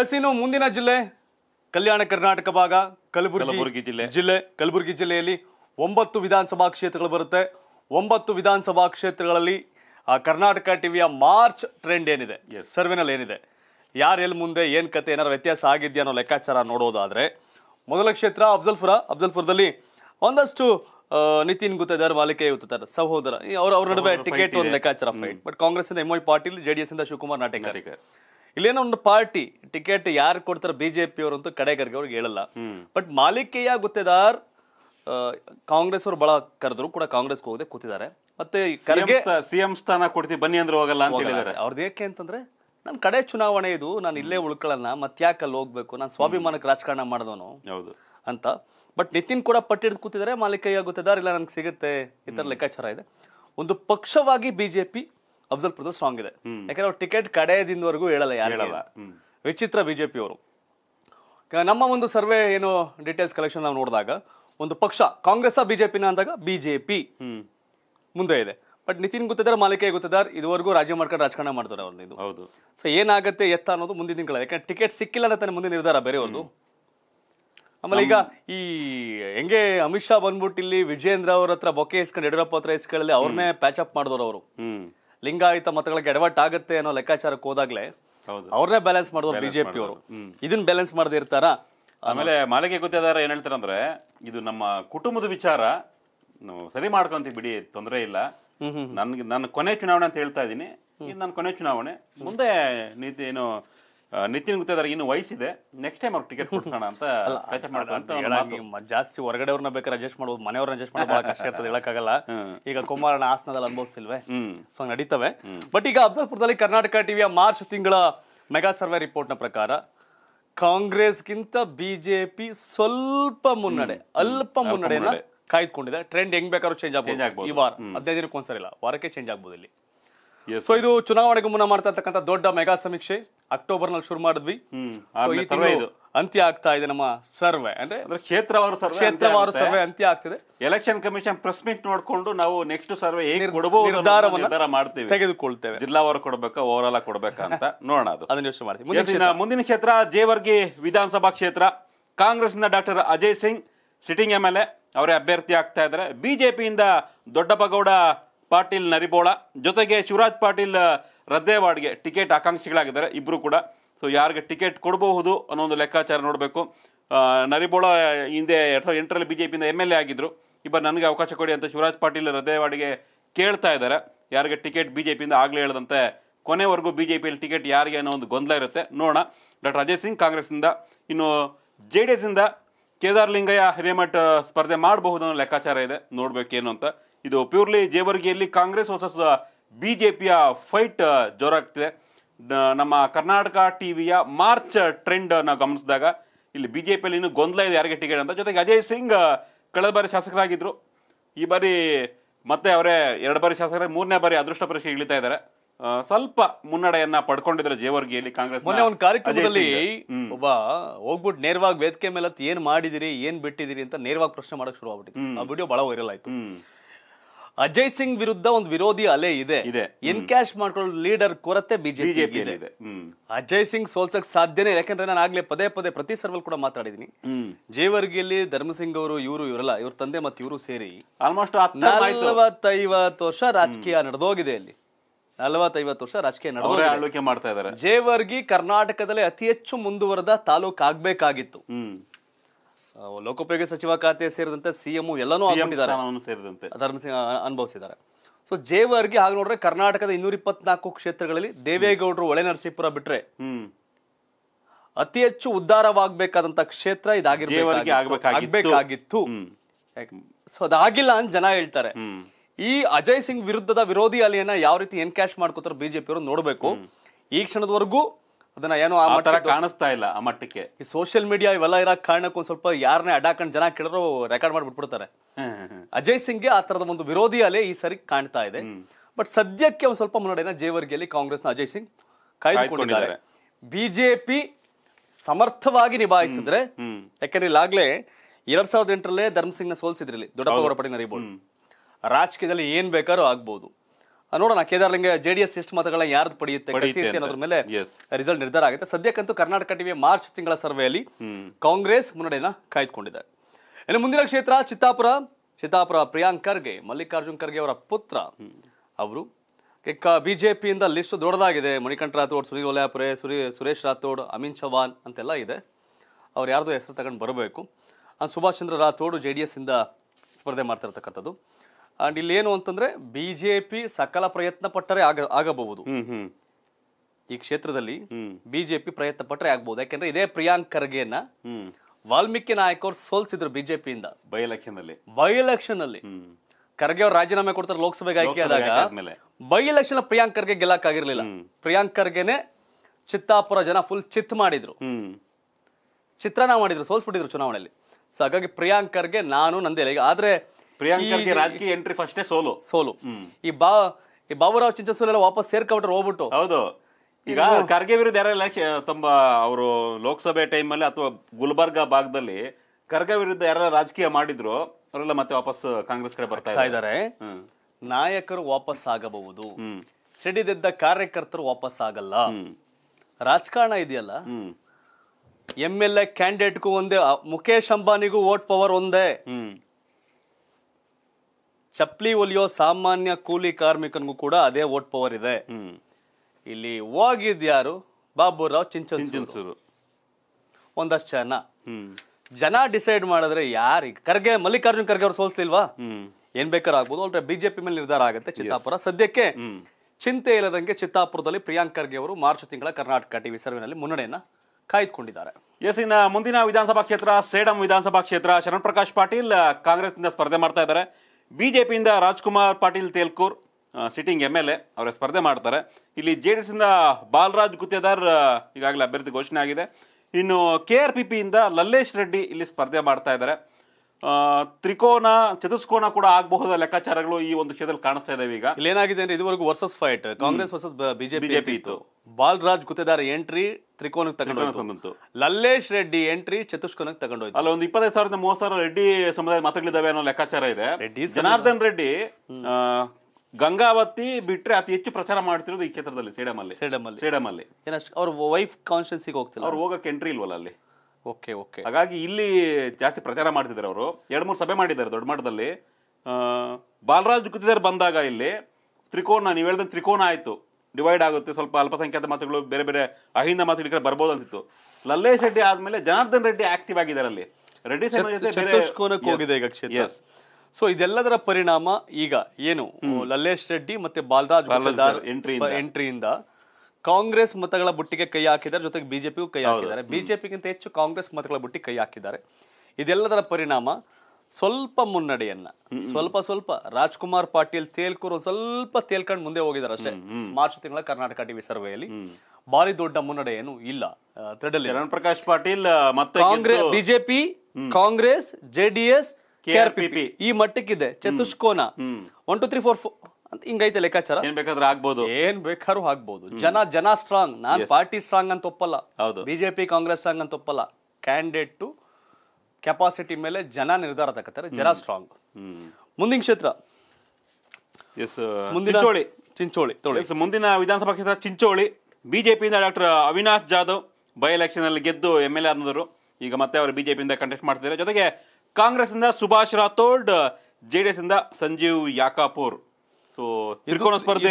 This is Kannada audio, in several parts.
ಎಸ್ ಮುಂದಿನ ಜಿಲ್ಲೆ ಕಲ್ಯಾಣ ಕರ್ನಾಟಕ ಭಾಗ ಕಲಬುರಗಿ ಜಿಲ್ಲೆ ಜಿಲ್ಲೆ ಕಲಬುರಗಿ ಜಿಲ್ಲೆಯಲ್ಲಿ ಒಂಬತ್ತು ವಿಧಾನಸಭಾ ಕ್ಷೇತ್ರಗಳು ಬರುತ್ತೆ ಒಂಬತ್ತು ವಿಧಾನಸಭಾ ಕ್ಷೇತ್ರಗಳಲ್ಲಿ ಕರ್ನಾಟಕ ಟಿವಿಯ ಮಾರ್ಚ್ ಟ್ರೆಂಡ್ ಏನಿದೆ ಸರ್ವೆನಲ್ಲಿ ಏನಿದೆ ಯಾರು ಎಲ್ಲಿ ಮುಂದೆ ಏನು ಕತೆ ಏನಾರು ವ್ಯತ್ಯಾಸ ಆಗಿದೆಯಾ ಅನ್ನೋ ಲೆಕ್ಕಾಚಾರ ನೋಡೋದಾದರೆ ಮೊದಲ ಕ್ಷೇತ್ರ ಅಫ್ಜಲ್ಪುರ ಅಫ್ಜಲ್ಪುರದಲ್ಲಿ ಒಂದಷ್ಟು ನಿತಿನ್ ಗುತ್ತೇದಾರ್ ಮಾಲಿಕೆ ಗುತ್ತೇದಾರ್ ಸಹೋದರ ಅವರ ಅವ್ರ ನಡುವೆ ಟಿಕೆಟ್ ಒಂದು ಲೆಕ್ಕಾಚಾರ ಫೈಟ್ ಬಟ್ ಕಾಂಗ್ರೆಸ್ ಇಂದ ಎಂ ವೈ ಪಾಟೀಲ್ ಜೆಡಿಎಸ್ ಇಂದ ಶಿವಕುಮಾರ್ ನಾಟೇಕರ್ ಇಲ್ಲೇನೋ ಒಂದು ಪಾರ್ಟಿ ಟಿಕೆಟ್ ಯಾರು ಕೊಡ್ತಾರೆ ಬಿಜೆಪಿ ಅವರು ಅಂತೂ ಕಡೆಗರ್ಗೆ ಅವ್ರಿಗೆ ಹೇಳಲ್ಲ ಬಟ್ ಮಾಲಿಕೆಯ ಗುತ್ತೇದಾರ್ ಕಾಂಗ್ರೆಸ್ ಅವರು ಬಹಳ ಕರೆದ್ರು ಕೂಡ ಕಾಂಗ್ರೆಸ್ ಹೋಗದೆ ಕೂತಿದ್ದಾರೆ ಮತ್ತೆ ಖರ್ಗೆ ಸಿಎಂ ಸ್ಥಾನ ಕೊಡ್ತೀವಿ ಬನ್ನಿ ಅಂದ್ರೆ ಹೋಗಲ್ಲ ಅಂತ ಹೇಳಿದ್ದಾರೆ ಅವ್ರದ್ದು ಏಕೆ ಅಂತಂದ್ರೆ ನನ್ನ ಕಡೆ ಚುನಾವಣೆ ಇದು ನಾನು ಇಲ್ಲೇ ಉಳ್ಕೊಳ್ಳಲ್ಲ ಯಾಕೆ ಅಲ್ಲಿ ಹೋಗ್ಬೇಕು ನಾನು ಸ್ವಾಭಿಮಾನಕ್ಕೆ ರಾಜಕಾರಣ ಮಾಡಿದವನು ಹೌದು ಅಂತ ಬಟ್ ನಿತಿನ್ ಕೂಡ ಪಟ್ಟಿಡ್ದು ಕೂತಿದ್ದಾರೆ ಮಾಲಿಕಯ್ಯ ಗೊತ್ತಿದ್ದಾರೆ ಇಲ್ಲ ನನಗೆ ಸಿಗುತ್ತೆ ಈ ಥರ ಲೆಕ್ಕಾಚಾರ ಇದೆ ಒಂದು ಪಕ್ಷವಾಗಿ ಬಿಜೆಪಿ ಅಫ್ಜಲ್ ಪುರದ ಸ್ಟ್ರಾಂಗ್ ಇದೆ ಯಾಕಂದ್ರೆ ಅವ್ರು ಟಿಕೆಟ್ ಕಡೆಯದಿಂದವರೆಗೂ ಹೇಳಲ್ಲ ಯಾರು ಹೇಳಲ್ಲ ವಿಚಿತ್ರ ಬಿಜೆಪಿ ಅವರು ನಮ್ಮ ಒಂದು ಸರ್ವೆ ಏನು ಡೀಟೇಲ್ಸ್ ಕಲೆಕ್ಷನ್ ನಾವು ನೋಡಿದಾಗ ಒಂದು ಪಕ್ಷ ಕಾಂಗ್ರೆಸ್ ಬಿಜೆಪಿನ ಅಂದಾಗ ಬಿಜೆಪಿ ಮುಂದೆ ಇದೆ ಬಟ್ ನಿತಿನ್ ಗುತ್ತೇದಾರ್ ಮಾಲಿಕೆ ಗೊತ್ತಿದ್ದಾರೆ ಇದುವರೆಗೂ ರಾಜ್ಯ ಮಾಡ್ಕೊಂಡು ರಾಜಕಾರಣ ಮಾಡ್ತಾರೆ ಇದು ಹೌದು ಸೊ ಏನಾಗುತ್ತೆ ಎತ್ತ ಅನ್ನೋದು ಮುಂದಿನ ತಿಂಗಳ ಯಾಕಂದ್ರೆ ಟಿಕೆಟ್ ಸಿಕ್ಕಿಲ್ಲ ಅಂತ ಮುಂದೆ ನಿರ್ಧಾರ ಬೇರೆ ಬೇರೆಯವ್ರದ್ದು ಆಮೇಲೆ ಈಗ ಈ ಹೆಂಗೆ ಅಮಿತ್ ಶಾ ಬಂದ್ಬಿಟ್ಟು ಇಲ್ಲಿ ವಿಜೇಂದ್ರ ಅವ್ರ ಹತ್ರ ಬೊಕೆ ಇಸ್ಕೊಂಡು ಯಡಿಯೂರಪ್ಪ ಹತ್ರ ಇಸ್ಕೊಳ್ಳಿ ಅವ್ರನ್ನೇ ಪ್ಯಾಚ್ ಅಪ್ ಮಾಡಿದವರು ಅವರು ಲಿಂಗಾಯಿತ ಮತಗಳಿಗೆ ಆಗುತ್ತೆ ಅನ್ನೋ ಲೆಕ್ಕಾಚಾರಕ್ಕೆ ಹೋದಾಗಲೇ ಅವ್ರನ್ನೇ ಬ್ಯಾಲೆನ್ಸ್ ಮಾಡೋರು ಬಿಜೆಪಿ ಅವರು ಇದನ್ನ ಬ್ಯಾಲೆನ್ಸ್ ಮಾಡದೇ ಇರ್ತಾರಾ ಆಮೇಲೆ ಮಾಲಿಗೆ ಗೊತ್ತಿದಾರ ಏನ್ ಹೇಳ್ತಾರಂದ್ರೆ ಇದು ನಮ್ಮ ಕುಟುಂಬದ ವಿಚಾರ ಸರಿ ಮಾಡ್ಕೊಂತ ಬಿಡಿ ತೊಂದರೆ ಇಲ್ಲ ನನ್ಗೆ ನನ್ನ ಕೊನೆ ಚುನಾವಣೆ ಅಂತ ಹೇಳ್ತಾ ಇದ್ದೀನಿ ಇದು ನನ್ನ ಕೊನೆ ಚುನಾವಣೆ ಮುಂದೆ ನೀತಿ ಏನು ನಿತಿನ್ ಗೊತ್ತಿದ್ದಾರೆ ಇನ್ನು ವಯಸ್ಸಿದೆ ನೆಕ್ಸ್ಟ್ ಟೈಮ್ ಅವ್ರು ಟಿಕೆಟ್ ಕೊಡ್ಸೋಣ ಅಂತ ಪ್ರಯತ್ನ ಜಾಸ್ತಿ ಹೊರಗಡೆ ಅವ್ರನ್ನ ಬೇಕಾದ್ರೆ ಅಡ್ಜಸ್ಟ್ ಮಾಡೋದು ಮನೆಯವ್ರನ್ನ ಅಡ್ಜಸ್ಟ್ ಮಾಡೋದು ಬಹಳ ಕಷ್ಟ ಇರ್ತದೆ ಹೇಳಕ್ಕಾಗಲ್ಲ ಈಗ ಕುಮಾರನ ಆಸನದಲ್ಲಿ ಅನುಭವಿಸ್ತಿಲ್ವೇ ಸೊ ನಡೀತವೆ ಬಟ್ ಈಗ ಅಫ್ಜಲ್ಪುರದಲ್ಲಿ ಕರ್ನಾಟಕ ಟಿವಿಯ ಮಾರ್ಚ್ ತಿಂಗಳ ಮೆಗಾ ಸರ್ವೆ ರಿಪೋರ್ಟ್ನ ಪ್ರಕಾರ ಕಾಂಗ್ರೆಸ್ಗಿಂತ ಬಿಜೆಪಿ ಸ್ವಲ್ಪ ಮುನ್ನಡೆ ಅಲ್ಪ ಮುನ್ನಡೆಯನ್ನ ಕಾಯ್ದುಕೊಂಡಿದೆ ಟ್ರೆಂಡ್ ಹೆಂಗ್ ಬೇಕಾದ್ರೂ ಚೇಂಜ್ ಆಗ್ಬೋದು ಈ ವಾರ ಹದಿನೈದು ದಿನಕ್ಕೆ ಒಂದ್ಸರಿ ಇಲ್ಲ ವಾರಕ್ಕೆ ಚೇಂಜ್ ಆಗ್ಬೋದು ಇಲ್ಲಿ ಸೊ ಇದು ಚುನಾವಣೆಗೆ ಮುನ್ನ ಮಾಡ್ತಾ ದೊಡ್ಡ ಮೆಗಾ ಸಮೀಕ್ಷೆ ಅಕ್ಟೋಬರ್ ನಲ್ಲಿ ಶುರು ಮಾಡಿದ್ವಿ ಅಂತ್ಯ ಆಗ್ತಾ ಇದೆ ನಮ್ಮ ಸರ್ವೆ ಅಂದ್ರೆ ಕ್ಷೇತ್ರವಾರು ಸರ್ವೆ ಕ್ಷೇತ್ರವಾರು ಸರ್ವೆ ಅಂತ್ಯ ಆಗ್ತಿದೆ ಎಲೆಕ್ಷನ್ ಕಮಿಷನ್ ಪ್ರೆಸ್ ಮೀಟ್ ನೋಡಿಕೊಂಡು ನಾವು ನೆಕ್ಸ್ಟ್ ಸರ್ವೆ ಹೇಗೆ ನಿರ್ಧಾರ ಮಾಡ್ತೀವಿ ತೆಗೆದುಕೊಳ್ತೇವೆ ಜಿಲ್ಲಾವಾರು ಕೊಡಬೇಕಾ ಓವರ್ ಆಲ್ ಕೊಡಬೇಕಾ ಅಂತ ನೋಡೋಣ ಅದು ಅದನ್ನ ಯೋಚನೆ ಮಾಡ್ತೀವಿ ಮುಂದಿನ ಕ್ಷೇತ್ರ ಜೇವರ್ಗಿ ವಿಧಾನಸಭಾ ಕ್ಷೇತ್ರ ಕಾಂಗ್ರೆಸ್ನ doctor Ajay Singh sitting M L A ಅವರೇ ಅಭ್ಯರ್ಥಿ ಆಗ್ತಾ ಇದ್ದಾರೆ ಬಿಜೆಪಿಯಿಂದ ದೊಡ್ಡಪ್ಪಗೌಡ ಪಾಟೀಲ್ ನರಿಬೋಳ ಜೊತೆಗೆ ಶಿವರಾಜ್ ಪಾಟೀಲ್ ರದ್ದೇವಾಡ್ಗೆ ಟಿಕೆಟ್ ಆಕಾಂಕ್ಷಿಗಳಾಗಿದ್ದಾರೆ ಇಬ್ಬರು ಕೂಡ ಸೊ ಯಾರಿಗೆ ಟಿಕೆಟ್ ಕೊಡಬಹುದು ಅನ್ನೋ ಒಂದು ಲೆಕ್ಕಾಚಾರ ನೋಡಬೇಕು ನರಿಬೋಳ ಹಿಂದೆ ಎರಡು ಸಾವಿರದ ಎಂಟರಲ್ಲಿ ಬಿ ಜೆ ಪಿಯಿಂದ ಎಮ್ ಎಲ್ ಎ ಆಗಿದ್ದರು ಇಬ್ಬರು ನನಗೆ ಅವಕಾಶ ಕೊಡಿ ಅಂತ ಶಿವರಾಜ್ ಪಾಟೀಲ್ ರದ್ದೇವಾಡಿಗೆ ಕೇಳ್ತಾ ಇದ್ದಾರೆ ಯಾರಿಗೆ ಟಿಕೆಟ್ ಬಿ ಜೆ ಪಿಯಿಂದ ಆಗಲೇ ಹೇಳದಂತೆ ಕೊನೆವರೆಗೂ ಬಿ ಜೆ ಪಿಯಲ್ಲಿ ಟಿಕೆಟ್ ಯಾರಿಗೆ ಅನ್ನೋ ಒಂದು ಗೊಂದಲ ಇರುತ್ತೆ ನೋಡೋಣ ಡಾಕ್ಟರ್ ಅಜಯ್ ಸಿಂಗ್ ಕಾಂಗ್ರೆಸ್ನಿಂದ ಇನ್ನು ಜೆ ಡಿ ಎಸ್ಸಿಂದ ಕೇದಾರ್ ಲಿಂಗಯ್ಯ ಹಿರೇಮಠ ಸ್ಪರ್ಧೆ ಮಾಡಬಹುದು ಅನ್ನೋ ಲೆಕ್ಕಾಚಾರ ಇದೆ ನೋಡಬೇಕೇನು ಅಂತ ಇದು ಪ್ಯೂರ್ಲಿ ಜೇವರ್ಗಿಯಲ್ಲಿ ಕಾಂಗ್ರೆಸ್ ವರ್ಸಸ್ ಬಿಜೆಪಿಯ ಫೈಟ್ ಜೋರಾಗ್ತಿದೆ ನಮ್ಮ ಕರ್ನಾಟಕ ಟಿವಿಯ ಮಾರ್ಚ್ ಟ್ರೆಂಡ್ ನಾವು ಗಮನಿಸಿದಾಗ ಇಲ್ಲಿ ಬಿಜೆಪಿಯಲ್ಲಿ ಇನ್ನೂ ಗೊಂದಲ ಇದೆ ಯಾರಿಗೆ ಟಿಕೆಟ್ ಅಂತ ಜೊತೆಗೆ ಅಜಯ್ ಸಿಂಗ್ ಕಳೆದ ಬಾರಿ ಶಾಸಕರಾಗಿದ್ದರು ಈ ಬಾರಿ ಮತ್ತೆ ಅವರೇ ಎರಡು ಬಾರಿ ಶಾಸಕರ ಮೂರನೇ ಬಾರಿ ಅದೃಷ್ಟ ಪರೀಕ್ಷೆ ಇಳಿತಾ ಇದ್ದಾರೆ ಸ್ವಲ್ಪ ಮುನ್ನಡೆಯನ್ನ ಪಡ್ಕೊಂಡಿದ್ರೆ ಜೇವರ್ಗಿಯಲ್ಲಿ ಕಾಂಗ್ರೆಸ್ ಮೊನ್ನೆ ಒಂದು ಕಾರ್ಯಕ್ರಮದಲ್ಲಿ ಒಬ್ಬ ಹೋಗ್ಬಿಟ್ಟು ನೇರವಾಗಿ ವೇದಿಕೆ ಮೇಲೆ ಏನ್ ಮಾಡಿದಿರಿ ಏನ್ ಬಿಟ್ಟಿದಿರಿ ಅಂತ ನೇರವಾಗಿ ಪ್ರಶ್ನೆ ಮಾಡಕ್ ಶುರು ಆಗ್ಬಿಟ್ಟಿದೆ ಆ ವಿಡಿಯೋ ಬಹಳ ವೈರಲ್ ಆಯ್ತು ಅಜಯ್ ಸಿಂಗ್ ವಿರುದ್ಧ ಒಂದು ವಿರೋಧಿ ಅಲೆ ಇದೆ ಇದೆ ಎನ್ ಕ್ಯಾಶ್ ಮಾಡ್ಕೊಳ್ಳೋ ಲೀಡರ್ ಕೊರತೆ ಬಿಜೆಪಿ ಅಜಯ್ ಸಿಂಗ್ ಸೋಲ್ಸಕ್ ಸಾಧ್ಯನೇ ಯಾಕಂದ್ರೆ ನಾನು ಆಗ್ಲೇ ಪದೇ ಪದೇ ಪ್ರತಿ ಸರ್ವಲ್ ಕೂಡ ಮಾತಾಡಿದೀನಿ ಜೇವರ್ಗಿಯಲ್ಲಿ ಧರ್ಮಸಿಂಗ್ ಅವರು ಇವರು ಇವರಲ್ಲ ಇವ್ರ ತಂದೆ ಮತ್ತೆ ಇವರು ಸೇರಿ ಆಲ್ಮೋಸ್ಟ್ ನಲವತ್ತೈವತ್ತು ವರ್ಷ ರಾಜಕೀಯ ನಡೆದೋಗಿದೆ ಅಲ್ಲಿ ನಲವತ್ತೈವತ್ತು ವರ್ಷ ರಾಜಕೀಯ ನಡೆದೋಗಿದೆ ಮಾಡ್ತಾ ಜೇವರ್ಗಿ ಕರ್ನಾಟಕದಲ್ಲಿ ಅತಿ ಹೆಚ್ಚು ಮುಂದುವರೆದ ತಾಲೂಕ್ ಆಗ್ಬೇಕಾಗಿತ್ತು ಲೋಕೋಪಯೋಗಿ ಸಚಿವ ಖಾತೆ ಸೇರಿದಂತೆ ಸಿಎಂ ಎಲ್ಲನೂ ಆಗಿದ್ದಾರೆ ಸೇರಿದಂತೆ ಅನುಭವಿಸಿದ್ದಾರೆ ಸೊ ಜೇವರ್ಗೆ ಹಾಗೆ ನೋಡ್ರೆ ಕರ್ನಾಟಕದ ಇನ್ನೂರ ಇಪ್ಪತ್ನಾಲ್ಕು ಕ್ಷೇತ್ರಗಳಲ್ಲಿ ದೇವೇಗೌಡರು ಒಳೆ ನರಸೀಪುರ ಬಿಟ್ರೆ ಅತಿ ಹೆಚ್ಚು ಉದ್ದಾರವಾಗಬೇಕಾದಂತ ಕ್ಷೇತ್ರ ಇದಾಗಿರ್ಬೇಕಾಗಿತ್ತು ಸೊ ಅದಾಗಿಲ್ಲ ಅಂತ ಜನ ಹೇಳ್ತಾರೆ ಈ ಅಜಯ್ ಸಿಂಗ್ ವಿರುದ್ಧದ ವಿರೋಧಿ ಅಲಿಯನ್ನ ಯಾವ ರೀತಿ ಎನ್ಕ್ಯಾಶ್ ಮಾಡ್ಕೋತಾರೆ ಅವರು ನೋಡಬೇಕು ಈ ಕ್ಷಣದವರೆಗೂ ಅದನ್ನ ಏನೋ ಆ ತರ ಕಾಣಿಸ್ತಾ ಇಲ್ಲ ಆ ಮಟ್ಟಕ್ಕೆ ಈ ಸೋಷಿಯಲ್ ಮೀಡಿಯಾ ಇವೆಲ್ಲ ಇರೋ ಕಾರಣಕ್ಕೆ ಒಂದ್ ಸ್ವಲ್ಪ ಯಾರನ್ನೇ ಅಡಾಕಂಡ್ ಜನ ಕೇಳಿದ್ರು ರೆಕಾರ್ಡ್ ಮಾಡಿ ಬಿಟ್ಬಿಡ್ತಾರೆ ಅಜಯ್ ಗೆ ಆ ತರದ ಒಂದು ವಿರೋಧಿ ಅಲೆ ಈ ಸರಿ ಕಾಣ್ತಾ ಇದೆ ಬಟ್ ಸದ್ಯಕ್ಕೆ ಒಂದ್ ಸ್ವಲ್ಪ ಮುನ್ನಡೆನ ಜೇವರ್ಗಿಯಲ್ಲಿ ನ ಅಜಯ್ ಸಿಂಗ್ ಕಾಯ್ದುಕೊಂಡಿದ್ದಾರೆ ಬಿಜೆಪಿ ಸಮರ್ಥವಾಗಿ ನಿಭಾಯಿಸಿದ್ರೆ ಯಾಕಂದ್ರೆ ಇಲ್ಲಾಗ್ಲೇ ಎರಡ್ ಸಾವಿರದ ಎಂಟರಲ್ಲೇ ನ ಸೋಲ್ಸಿದ್ರಲ್ಲಿ ದೊಡ್ಡಪ್ಪ ಗೌಡ ರಾಜಕೀಯದಲ್ಲಿ ಏನ್ ಬೇಕಾದ್ರೂ ಆಗ್ಬೋದು ನೋಡೋಣ ಕೇದಾರ್ಲಿಂಗ ಜೆಡಿಎಸ್ ಎಷ್ಟು ಮತಗಳ ಯಾರ್ದು ಪಡೆಯುತ್ತೆ ಅನ್ನೋದ್ರ ಮೇಲೆ ರಿಸಲ್ಟ್ ನಿರ್ಧಾರ ಆಗುತ್ತೆ ಸದ್ಯಕ್ಕಂತೂ ಕರ್ನಾಟಕ ಟಿವಿ ಮಾರ್ಚ್ ತಿಂಗಳ ಸರ್ವೆಯಲ್ಲಿ ಕಾಂಗ್ರೆಸ್ ಮುನ್ನಡೆಯನ್ನ ಕಾಯ್ದುಕೊಂಡಿದೆ ಇನ್ನು ಮುಂದಿನ ಕ್ಷೇತ್ರ ಚಿತ್ತಾಪುರ ಚಿತ್ತಾಪುರ ಪ್ರಿಯಾಂಕ್ ಖರ್ಗೆ ಮಲ್ಲಿಕಾರ್ಜುನ್ ಖರ್ಗೆ ಅವರ ಪುತ್ರ ಅವರು ಬಿಜೆಪಿಯಿಂದ ಲಿಸ್ಟ್ ದೊಡ್ಡದಾಗಿದೆ ಮಣಿಕಂಠ ರಾಥೋಡ್ ಸುನೀಲ್ ವಲಯಾಪುರೆ ಸುರಿ ಸುರೇಶ್ ರಾಥೋಡ್ ಅಮಿನ್ ಚವಾನ್ ಅಂತೆಲ್ಲ ಇದೆ ಅವ್ರು ಯಾರ್ದು ಹೆಸರು ತಗೊಂಡು ಬರಬೇಕು Subhash Chandra Rathod J D S ಇಂದ ಸ್ಪರ್ಧೆ ಮಾಡ್ತಿರ್ತಕ್ಕಂಥದ್ದು ಅಂಡ್ ಇಲ್ಲಿ ಏನು ಅಂತಂದ್ರೆ ಬಿಜೆಪಿ ಸಕಲ ಪ್ರಯತ್ನ ಪಟ್ಟರೆ ಆಗ ಆಗಬಹುದು ಈ ಕ್ಷೇತ್ರದಲ್ಲಿ ಬಿಜೆಪಿ ಪ್ರಯತ್ನ ಪಟ್ಟರೆ ಆಗಬಹುದು ಯಾಕಂದ್ರೆ ಇದೇ ಪ್ರಿಯಾಂಕ್ ಖರ್ಗೆನ ವಾಲ್ಮೀಕಿ ನಾಯಕರು ಸೋಲ್ಸಿದ್ರು ಬಿಜೆಪಿಯಿಂದ ಬೈ ಎಲೆಕ್ಷನ್ ಅಲ್ಲಿ ಬೈ ಎಲೆಕ್ಷನ್ ಅಲ್ಲಿ ಖರ್ಗೆ ಅವ್ರು ರಾಜೀನಾಮೆ ಕೊಡ್ತಾರೆ ಲೋಕಸಭೆಗೆ ಆಯ್ಕೆ ಆದಾಗ ಬೈ ಎಲೆಕ್ಷನ್ ಪ್ರಿಯಾಂಕ್ ಖರ್ಗೆ ಗೆಲ್ಲಕ್ ಆಗಿರ್ಲಿಲ್ಲ ಪ್ರಿಯಾಂಕ್ ಖರ್ಗೆನೆ ಚಿತ್ತಾಪುರ ಜನ ಫುಲ್ ಚಿತ್ ಮಾಡಿದ್ರು ಚಿತ್ರಣ ಮಾಡಿದ್ರು ಸೋಲ್ಸ್ಬಿಟ್ಟಿದ್ರು ಚುನಾವಣೆಯಲ್ಲಿ ಸೊ ಹಾಗಾಗಿ ಪ್ರಿಯಾಂಕ್ ಖರ್ಗೆ ನಾನು ನಂದೇಲಿ ಈಗ ಆದ್ರೆ ಪ್ರಿಯಾಂಕರ್ಗೆ ರಾಜಕೀಯ ಎಂಟ್ರಿ ಫಸ್ಟೇ ಸೋಲು ಸೋಲು ಈ ಬಾ ಈ ಬಾಬುರಾವ್ ಎಲ್ಲ ವಾಪಸ್ ಸೇರ್ಕೊಬಿಟ್ರು ಹೋಗ್ಬಿಟ್ಟು ಹೌದು ಈಗ ಖರ್ಗೆ ವಿರುದ್ಧ ಯಾರೆಲ್ಲ ತಮ್ಮ ಅವರು ಲೋಕಸಭೆ ಟೈಮ್ ಅಲ್ಲಿ ಅಥವಾ ಗುಲ್ಬರ್ಗಾ ಭಾಗದಲ್ಲಿ ಖರ್ಗೆ ವಿರುದ್ಧ ಯಾರೆಲ್ಲ ರಾಜಕೀಯ ಮಾಡಿದ್ರು ಅವರೆಲ್ಲ ಮತ್ತೆ ವಾಪಸ್ ಕಾಂಗ್ರೆಸ್ ಕಡೆ ಬರ್ತಾ ಇದ್ದಾರೆ ನಾಯಕರು ವಾಪಸ್ ಆಗಬಹುದು ಸಿಡಿದೆದ್ದ ಕಾರ್ಯಕರ್ತರು ವಾಪಸ್ ಆಗಲ್ಲ ರಾಜಕಾರಣ ಇದೆಯಲ್ಲ ಎಂ ಎಲ್ ಎ ಕ್ಯಾಂಡಿಡೇಟ್ಗೂ ಒಂದೇ ಮುಖೇಶ್ ಅಂಬಾನಿಗೂ ವೋಟ್ ಪವರ್ ಒಂದೇ ಚಪ್ಪಲಿ ಒಲಿಯೋ ಸಾಮಾನ್ಯ ಕೂಲಿ ಕಾರ್ಮಿಕನಿಗೂ ಕೂಡ ಅದೇ ವೋಟ್ ಪವರ್ ಇದೆ ಇಲ್ಲಿ ಹೋಗಿದ್ಯಾರು ಬಾಬುರಾವ್ ಚಿಂಚನ್ಸೂರು ಒಂದಷ್ಟು ಜನ ಜನ ಡಿಸೈಡ್ ಮಾಡಿದ್ರೆ ಯಾರಿಗೆ ಖರ್ಗೆ ಮಲ್ಲಿಕಾರ್ಜುನ್ ಖರ್ಗೆ ಅವ್ರು ಸೋಲ್ಸ್ತಿಲ್ವಾ ಏನ್ ಬೇಕಾದ್ರೂ ಆಗ್ಬೋದು ಅಂದ್ರೆ ಬಿಜೆಪಿ ಮೇಲೆ ನಿರ್ಧಾರ ಆಗುತ್ತೆ ಚಿತ್ತಾಪುರ ಸದ್ಯಕ್ಕೆ ಚಿಂತೆ ಇಲ್ಲದಂಗೆ ಚಿತ್ತಾಪುರದಲ್ಲಿ ಪ್ರಿಯಾಂಕ್ ಖರ್ಗೆ ಅವರು ಮಾರ್ಚ್ ತಿಂಗಳ ಕರ್ನಾಟಕ ಟಿವಿ ಸರ್ವೆನಲ್ಲಿ ಮುನ್ನಡೆಯನ್ನ ಕಾಯ್ದುಕೊಂಡಿದ್ದಾರೆ ಎಸ್ ಇನ್ನ ಮುಂದಿನ ವಿಧಾನಸಭಾ ಕ್ಷೇತ್ರ ಸೇಡಂ ವಿಧಾನಸಭಾ ಕ್ಷೇತ್ರ ಶರಣ್ ಪ್ರಕಾಶ್ ಪಾಟೀಲ್ ಕಾಂಗ್ರೆಸ್ನಿಂದ ಸ್ಪರ್ಧೆ ಮಾಡ್ತಾ ಇದ್ದಾರೆ ಬಿ ಜೆ ಪಿಯಿಂದ Rajkumar Patil Telkur sitting M L A ಅವರ ಸ್ಪರ್ಧೆ ಮಾಡ್ತಾರೆ ಇಲ್ಲಿ ಜೆ ಡಿ ಎಸ್ ಇಂದ ಬಾಲರಾಜ್ ಗುತ್ತೇದಾರ್ ಈಗಾಗಲೇ ಅಭ್ಯರ್ಥಿ ಘೋಷಣೆ ಆಗಿದೆ ಇನ್ನು ಕೆ ಆರ್ ಪಿ ಪಿಯಿಂದ ಲಲ್ಲೇಶ್ ರೆಡ್ಡಿ ಇಲ್ಲಿ ಸ್ಪರ್ಧೆ ಮಾಡ್ತಾ ಇದ್ದಾರೆ ತ್ರಿಕೋನ ಚತುಷ್ಕೋನ ಕೂಡ ಆಗಬಹುದ ಲೆಕ್ಕಾಚಾರಗಳು ಈ ಒಂದು ಕ್ಷೇತ್ರದಲ್ಲಿ ಕಾಣಿಸ್ತಾ ಇದಾವೆ ಈಗ ಇಲ್ಲಿ ಏನಾಗಿದೆ ಅಂದ್ರೆ ಇದುವರೆಗೂ versus fight Congress versus BJP ಇತ್ತು ಬಾಲರಾಜ್ ಗುತ್ತೇದಾರ್ ಎಂಟ್ರಿ ತ್ರಿಕೋನಕ್ಕೆ ತಗೊಂಡು ಲಲ್ಲೇಶ್ ರೆಡ್ಡಿ ಎಂಟ್ರಿ ಚತುಷ್ಕೋನಕ್ಕೆ ತಗೊಂಡು ಅಲ್ಲ ಒಂದು ಇಪ್ಪತ್ತೈದು ಸಾವಿರದ ಮೂವತ್ತು ಸಾವಿರ ರೆಡ್ಡಿ ಸಮುದಾಯ ಮತಗಳಿದಾವೆ ಅನ್ನೋ ಲೆಕ್ಕಾಚಾರ ಇದೆ ಜನಾರ್ದನ್ ರೆಡ್ಡಿ ಗಂಗಾವತಿ ಬಿಟ್ರೆ ಅತಿ ಹೆಚ್ಚು ಪ್ರಚಾರ ಮಾಡ್ತಿರೋದು ಈ ಕ್ಷೇತ್ರದಲ್ಲಿ ಸೇಡಮ್ ಅಲ್ಲಿ ಸೇಡಮ್ ಅಲ್ಲಿ ಸೇಡಮ್ ಅಲ್ಲಿ ಏನಷ್ಟು ಅವ್ರ ವೈಫ್ ಕಾನ್ಸ್ಟೆನ್ಸಿಗೆ ಹೋಗ್ತಿಲ್ಲ ಅವ್ರು ಹೋಗಕ್ಕೆ ಎಂಟ್ರಿ ಇಲ್ವಲ್ಲ ಅಲ್ಲಿ ಓಕೆ ಓಕೆ ಹಾಗಾಗಿ ಇಲ್ಲಿ ಜಾಸ್ತಿ ಪ್ರಚಾರ ಮಾಡ್ತಿದ್ದಾರೆ ಅವರು ಎರಡು ಮೂರು ಸಭೆ ಮಾಡಿದ್ದಾರೆ ದೊಡ್ಡ ಮಟ್ಟದಲ್ಲಿ ಬಾಲರಾಜ್ ಗುತ್ತಿದ್ದಾರೆ ಬಂದಾಗ ಇಲ್ಲಿ ತ್ರಿಕೋನ ನೀವು ಹೇಳ್ದಂಗೆ ತ್ರಿಕೋನ ಆಯಿತು ಡಿವೈಡ್ ಆಗುತ್ತೆ ಸ್ವಲ್ಪ ಅಲ್ಪಸಂಖ್ಯಾತ ಮಾತುಗಳು ಬೇರೆ ಬೇರೆ ಅಹಿಂದ ಮತಗಳ ಕಡೆ ಬರ್ಬೋದು ಅಂತಿತ್ತು ಲಲ್ಲೇಶ್ ರೆಡ್ಡಿ ಆದ್ಮೇಲೆ ಜನಾರ್ದನ್ ರೆಡ್ಡಿ ಆಕ್ಟಿವ್ ಆಗಿದ್ದಾರೆ ಅಲ್ಲಿ ರೆಡ್ಡಿ ಹೋಗಿದೆ ಈಗ ಕ್ಷೇತ್ರ ಸೊ ಇದೆಲ್ಲದರ ಪರಿಣಾಮ ಈಗ ಏನು ಲಲ್ಲೇಶ್ ರೆಡ್ಡಿ ಮತ್ತೆ ಬಾಲರಾಜ್ ಎಂಟ್ರಿಯಿಂದ ಕಾಂಗ್ರೆಸ್ ಮತಗಳ ಬುಟ್ಟಿಗೆ ಕೈ ಹಾಕಿದ್ದಾರೆ ಜೊತೆಗೆ ಬಿಜೆಪಿಗೂ ಕೈ ಹಾಕಿದ್ದಾರೆ ಬಿಜೆಪಿಗಿಂತ ಹೆಚ್ಚು ಕಾಂಗ್ರೆಸ್ ಮತಗಳ ಬುಟ್ಟಿ ಕೈ ಹಾಕಿದ್ದಾರೆ ಇದೆಲ್ಲದರ ಪರಿಣಾಮ ಸ್ವಲ್ಪ ಮುನ್ನಡೆಯನ್ನ ಸ್ವಲ್ಪ ಸ್ವಲ್ಪ ರಾಜ್ಕುಮಾರ್ ಪಾಟೀಲ್ ತೇಲ್ಕೂರ್ ಸ್ವಲ್ಪ ತೇಲ್ಕಂಡ್ ಮುಂದೆ ಹೋಗಿದ್ದಾರೆ ಅಷ್ಟೇ ಮಾರ್ಚ್ ತಿಂಗಳ ಕರ್ನಾಟಕ ಟಿವಿ ಸರ್ವೆಯಲ್ಲಿ ಭಾರಿ ದೊಡ್ಡ ಮುನ್ನಡೆ ಏನು ಇಲ್ಲ ತ್ರೆಡಲ್ಲಿ ಪ್ರಕಾಶ್ ಪಾಟೀಲ್ ಮತ್ತೆ Congress BJP Congress JDS KRPP ಈ ಮಟ್ಟಕ್ಕಿದೆ ಚತುಷ್ಕೋನ one two three four four ಅಂತ ಹಿಂಗೈತೆ ಲೆಕ್ಕಾಚಾರ ಏನ್ ಬೇಕಾದ್ರೂ ಆಗ್ಬೋದು ಏನ್ ಬೇಕಾದ್ರೂ ಆಗ್ಬೋದು ಜನ ಜನ ಸ್ಟ್ರಾಂಗ್ ನಾನ್ ಪಾರ್ಟಿ ಸ್ಟ್ರಾಂಗ್ ಅಂತ ಒಪ್ಪಲ್ಲ ಹೌದು ಬಿಜೆಪಿ ಕಾಂಗ್ರೆಸ್ ಸ್ಟ್ರಾಂಗ್ ಅಂತ ಒಪ್ಪಲ್ಲ ಕ್ಯಾಂಡಿಡೇಟ್ ಟು ಕೆಪಾಸಿಟಿ ಮೇಲೆ ಜನ ನಿರ್ಧಾರ ತಗೋತಾರೆ ಜನ ಸ್ಟ್ರಾಂಗ್ ಮುಂದಿನ ಕ್ಷೇತ್ರ ಮುಂದಿನ ಚಿಂಚೋಳಿ ಮುಂದಿನ ವಿಧಾನಸಭಾ ಕ್ಷೇತ್ರ ಚಿಂಚೋಳಿ ಬಿಜೆಪಿಯಿಂದ doctor Avinash Jadhav by election ಅಲ್ಲಿ ಗೆದ್ದು ಎಂ ಎಲ್ ಎ ಈಗ ಮತ್ತೆ ಅವರು ಬಿಜೆಪಿಯಿಂದ ಕಂಟೆಸ್ಟ್ ಮಾಡ್ತಿದ್ದಾರೆ ಜೊತೆಗೆ ಕಾಂಗ್ರೆಸ್ ಇಂದ ಸುಭಾಷ್ ರಾಥೋಡ್ ಜೆಡಿಎಸ್ ಇಂದ ಸಂಜೀವ್ ಯಾಕಾಪೂರ್ ಸೊ ತ್ರಿಕೋನ ಸ್ಪರ್ಧೆ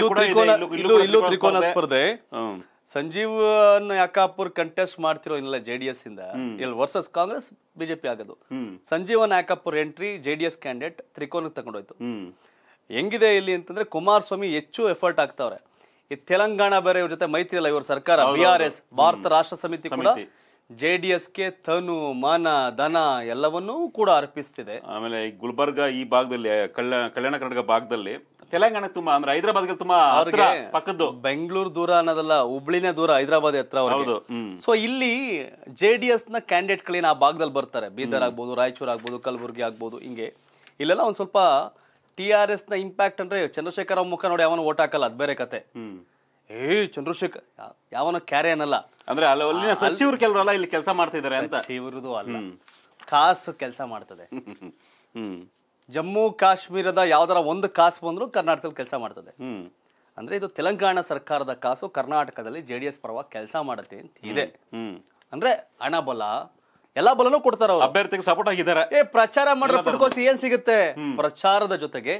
ಇಲ್ಲೂ ತ್ರಿಕೋನ ಸ್ಪರ್ಧೆ ಸಂಜೀವ್ ಯಾಕಾಪುರ್ ಕಂಟೆಸ್ಟ್ ಮಾಡ್ತಿರೋ ಇಲ್ಲ ಜೆಡಿಎಸ್ ಇಂದ ಇಲ್ಲಿ ವರ್ಸಸ್ ಕಾಂಗ್ರೆಸ್ ಬಿಜೆಪಿ ಆಗೋದು Sanjeevan Yakapur entry JDS candidate ತ್ರಿಕೋನಕ್ಕೆ ತಗೊಂಡೋಯ್ತು ಹೆಂಗಿದೆ ಇಲ್ಲಿ ಅಂತಂದ್ರೆ ಕುಮಾರಸ್ವಾಮಿ ಹೆಚ್ಚು ಎಫರ್ಟ್ ಆಗ್ತಾವ್ರೆ ಈ ತೆಲಂಗಾಣ ಬೇರೆ ಇವ್ರ ಜೊತೆ ಮೈತ್ರಿ ಅಲ್ಲ ಇವ್ರ ಸರ್ಕಾರ ಬಿ ಆರ್ ಎಸ್ ಭಾರತ ರಾಷ್ಟ್ರ ಸಮಿತಿ ಕೂಡ ಜೆ ಡಿ ತನು ಮಾನ ದನ ಎಲ್ಲವನ್ನೂ ಕೂಡ ಅರ್ಪಿಸ್ತಿದೆ ಆಮೇಲೆ ಗುಲ್ಬರ್ಗ ಈ ಭಾಗದಲ್ಲಿ ಕಲ್ಯಾಣ ಕರ್ನಾಟಕ ಭಾಗದಲ್ಲಿ ತೆಲಂಗಾಣ ತುಂಬಾ ಅಂದ್ರೆ ಹೈದರಾಬಾದ್ಗೆ ತುಂಬಾ ಪಕ್ಕದ್ದು ಬೆಂಗಳೂರು ದೂರ ಅನ್ನೋದಲ್ಲ ಹುಬ್ಳಿನೇ ದೂರ ಹೈದರಾಬಾದ್ ಹತ್ರ ಹೌದು ಸೊ ಇಲ್ಲಿ ಜೆ ಡಿ ಎಸ್ ನ ಕ್ಯಾಂಡಿಡೇಟ್ ಗಳೇನು ಆ ಭಾಗದಲ್ಲಿ ಬರ್ತಾರೆ ಬೀದರ್ ಆಗ್ಬೋದು ರಾಯಚೂರು ಆಗ್ಬೋದು ಕಲಬುರ್ಗಿ ಆಗ್ಬೋದು ಹಿಂಗೆ ಇಲ್ಲೆಲ್ಲ ಒಂದ್ ಸ್ವಲ್ಪ ಟಿ ಆರ್ ಎಸ್ ನ ಇಂಪ್ಯಾಕ್ಟ್ ಅಂದ್ರೆ ಚಂದ್ರಶೇಖರ ಅವ್ರ ಮುಖ ನೋಡಿ ಅವನು ಓಟ್ ಹಾಕಲ್ಲ ಅದ್ ಬೇರೆ ಕತೆ ಏ ಚಂದ್ರಶೇಖರ್ ಯಾವನ ಕ್ಯಾರೆ ಅನ್ನಲ್ಲ ಅಂದ್ರೆ ಅಲ್ಲಿ ಸಚಿವರು ಕೆಲವರಲ್ಲ ಇಲ್ಲಿ ಕೆಲಸ ಮಾಡ್ತಿದ್ದಾರೆ ಅಂತ ಸಚಿವರದು ಅಲ್ಲ ಕಾಸು ಕೆಲಸ ಮಾಡ್ತದೆ ಹ್ಮ್ ಜಮ್ಮು ಕಾಶ್ಮೀರದ ಯಾವ್ದಾರ ಒಂದು ಕಾಸು ಬಂದ್ರು ಕರ್ನಾಟಕದಲ್ಲಿ ಕೆಲಸ ಮಾಡ್ತದೆ ಅಂದ್ರೆ ಇದು ತೆಲಂಗಾಣ ಸರ್ಕಾರದ ಕಾಸು ಕರ್ನಾಟಕದಲ್ಲಿ ಜೆ ಡಿ ಎಸ್ ಪರವಾಗಿ ಕೆಲಸ ಮಾಡುತ್ತೆ ಅಂತ ಇದೆ ಅಂದ್ರೆ ಹಣ ಬಲ ಎಲ್ಲಾ ಬಲನು ಕೊಡ್ತಾರ ಅಭ್ಯರ್ಥಿಗೆ ಸಪೋರ್ಟ್ ಆಗಿದ್ದಾರೆ ಏ ಪ್ರಚಾರ ಮಾಡೋದಕ್ಕೋಸ್ ಏನ್ ಸಿಗುತ್ತೆ ಪ್ರಚಾರದ ಜೊತೆಗೆ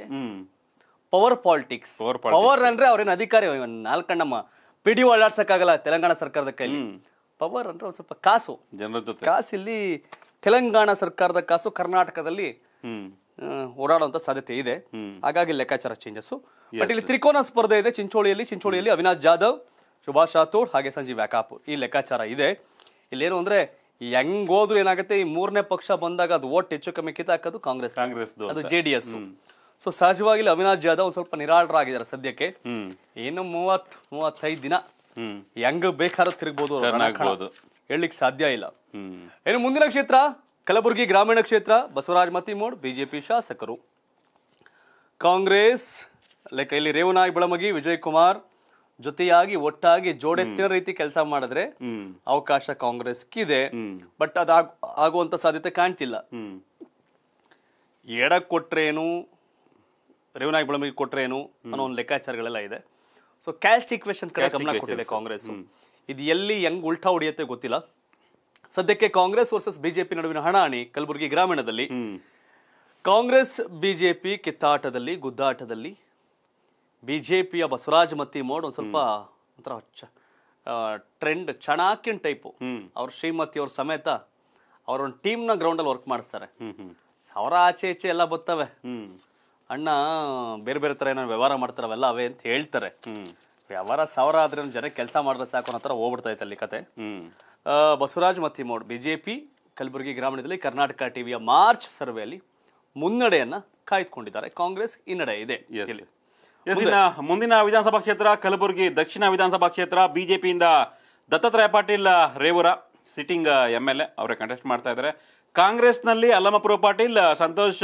ಪವರ್ ಪಾಲಿಟಿಕ್ಸ್ ಪವರ್ ಅಂದ್ರೆ ಅವ್ರೇನ್ ಅಧಿಕಾರಿ ನಾಲ್ಕಣ್ಣಮ್ಮ ಪಿಡಿ ಓಡಾಡ್ಸಕ್ಕಾಗಲ್ಲ ತೆಲಂಗಾಣ ಸರ್ಕಾರದ ಕೈಲಿ ಪವರ್ ಅಂದ್ರೆ ಒಂದ್ ಸ್ವಲ್ಪ ಕಾಸು ಜನರ ಜೊತೆ ಕಾಸು ಇಲ್ಲಿ ತೆಲಂಗಾಣ ಸರ್ಕಾರದ ಕಾಸು ಕರ್ನಾಟಕದಲ್ಲಿ ಓಡಾಡುವಂತ ಸಾಧ್ಯತೆ ಇದೆ ಹಾಗಾಗಿ ಲೆಕ್ಕಾಚಾರ ಚೇಂಜಸ್ ಬಟ್ ಇಲ್ಲಿ ತ್ರಿಕೋನ ಸ್ಪರ್ಧೆ ಇದೆ ಚಿಂಚೋಳಿಯಲ್ಲಿ ಚಿಂಚೋಳಿಯಲ್ಲಿ ಅವಿನಾಶ್ ಜಾಧವ್ ಸುಭಾಷ್ ರಾಥೋಡ್ ಹಾಗೆ ಸಂಜೀವ್ ವ್ಯಾಕಾಪ್ ಈ ಲೆಕ್ಕಾಚಾರ ಇದೆ ಏನು ಅಂದ್ರೆ ಹೆಂಗ್ ಹೋದ್ರು ಏನಾಗುತ್ತೆ ಈ ಮೂರನೇ ಪಕ್ಷ ಬಂದಾಗ ಅದು ಓಟ್ ಹೆಚ್ಚು ಕಮ್ಮಿ ಕಿತ್ತಾಕೋದು ಕಾಂಗ್ರೆಸ್ ಕಾಂಗ್ರೆಸ್ ಅದು ಜೆ ಡಿ ಎಸ್ ಸೊ ಸಹಜವಾಗಿ ಅವಿನಾಶ್ ಜಾಧವ್ ಸ್ವಲ್ಪ ನಿರಾಳರಾಗಿದ್ದಾರೆ ಸದ್ಯಕ್ಕೆ ಏನು ಮೂವತ್ ಮೂವತ್ತೈದು ದಿನ ಹೆಂಗ್ ಬೇಕಾದ್ರೂ ತಿರುಗ್ಬೋದು ಹೇಳಲಿಕ್ಕೆ ಸಾಧ್ಯ ಇಲ್ಲ ಏನು ಮುಂದಿನ ಕ್ಷೇತ್ರ ಕಲಬುರಗಿ ಗ್ರಾಮೀಣ ಕ್ಷೇತ್ರ ಬಸವರಾಜ ಮತಿಮೋಡ್ ಬಿಜೆಪಿ ಶಾಸಕರು ಕಾಂಗ್ರೆಸ್ ಲೈಕ್ ಇಲ್ಲಿ ರೇವನಾಯ್ ಬೆಳಮಗಿ ವಿಜಯ್ ಕುಮಾರ್ ಜೊತೆಯಾಗಿ ಒಟ್ಟಾಗಿ ಜೋಡೆತ್ತಿನ ರೀತಿ ಕೆಲಸ ಮಾಡಿದ್ರೆ ಅವಕಾಶ ಕಾಂಗ್ರೆಸ್ ಇದೆ ಬಟ್ ಅದ ಆಗುವಂತ ಸಾಧ್ಯತೆ ಕಾಣ್ತಿಲ್ಲ ಎಡ ಕೊಟ್ರೇನು ರೇವನಾಯ್ ಬೆಳಮಗಿ ಕೊಟ್ರೇನು ಅನ್ನೋ ಒಂದು ಲೆಕ್ಕಾಚಾರಗಳೆಲ್ಲ ಇದೆ ಸೊ ಕ್ಯಾಸ್ಟ್ ಇಕ್ವೇಶನ್ ಕಡೆ ಗಮನ ಕೊಟ್ಟಿದೆ ಕಾಂಗ್ರೆಸ್ ಇದು ಎಲ್ಲಿ ಹೆಂಗ್ ಉಲ್ಟಾ ಹೊಡಿಯತ್ತೆ ಗೊತ್ತಿಲ್ಲ ಸದ್ಯಕ್ಕೆ ಕಾಂಗ್ರೆಸ್ ವರ್ಸಸ್ ಬಿಜೆಪಿ ನಡುವಿನ ಹಣಾಣಿ ಕಲಬುರಗಿ ಗ್ರಾಮೀಣದಲ್ಲಿ ಕಾಂಗ್ರೆಸ್ ಬಿಜೆಪಿ ಕಿತ್ತಾಟದಲ್ಲಿ ಗುದ್ದಾಟದಲ್ಲಿ ಬಿಜೆಪಿಯ ಬಸವರಾಜ್ ಮತ್ತಿ ಮೋಡ್ ಒಂದು ಸ್ವಲ್ಪ ಒಂಥರ ಟ್ರೆಂಡ್ ಚಣಾಕಿನ ಟೈಪು ಅವ್ರ ಶ್ರೀಮತಿ ಅವ್ರ ಸಮೇತ ನ ಟೀಮ್ನ ಗ್ರೌಂಡಲ್ಲಿ ವರ್ಕ್ ಮಾಡಿಸ್ತಾರೆ ಸಾವಿರ ಆಚೆ ಈಚೆ ಎಲ್ಲ ಬರ್ತವೆ ಅಣ್ಣ ಬೇರೆ ಬೇರೆ ತರ ಏನೋ ವ್ಯವಹಾರ ಮಾಡ್ತಾರೆ ಅವೆಲ್ಲ ಅವೇ ಅಂತ ಹೇಳ್ತಾರೆ ವ್ಯವಹಾರ ಸಾವಿರ ಆದ್ರೆ ಜನ ಕೆಲಸ ಮಾಡಿದ್ರೆ ಸಾಕು ಅನ್ನೋ ಥರ ಹೋಗ್ಬಿಡ್ತೈತೆ ಅಲ್ಲಿ ಕತೆ Basavaraj Mattimod B J P Kalaburagi ಗ್ರಾಮೀಣದಲ್ಲಿ ಕರ್ನಾಟಕ ಟಿವಿಯ ಮಾರ್ಚ್ ಸರ್ವೆಯಲ್ಲಿ ಮುನ್ನಡೆಯನ್ನು ಕಾಯ್ದುಕೊಂಡಿದ್ದಾರೆ ಕಾಂಗ್ರೆಸ್ ಹಿನ್ನಡೆ ಇದೆ ಮುಂದಿನ ವಿಧಾನಸಭಾ ಕ್ಷೇತ್ರ ಕಲಬುರಗಿ ದಕ್ಷಿಣ ವಿಧಾನಸಭಾ ಕ್ಷೇತ್ರ ಬಿಜೆಪಿಯಿಂದ Dattatreya Patil Revoor sitting M L A ಅವರೇ ಕಂಟೆಸ್ಟ್ ಮಾಡ್ತಾ ಇದ್ದಾರೆ ಕಾಂಗ್ರೆಸ್ನಲ್ಲಿ ಅಲ್ಲಮಪುರ ಪಾಟೀಲ್ ಸಂತೋಷ್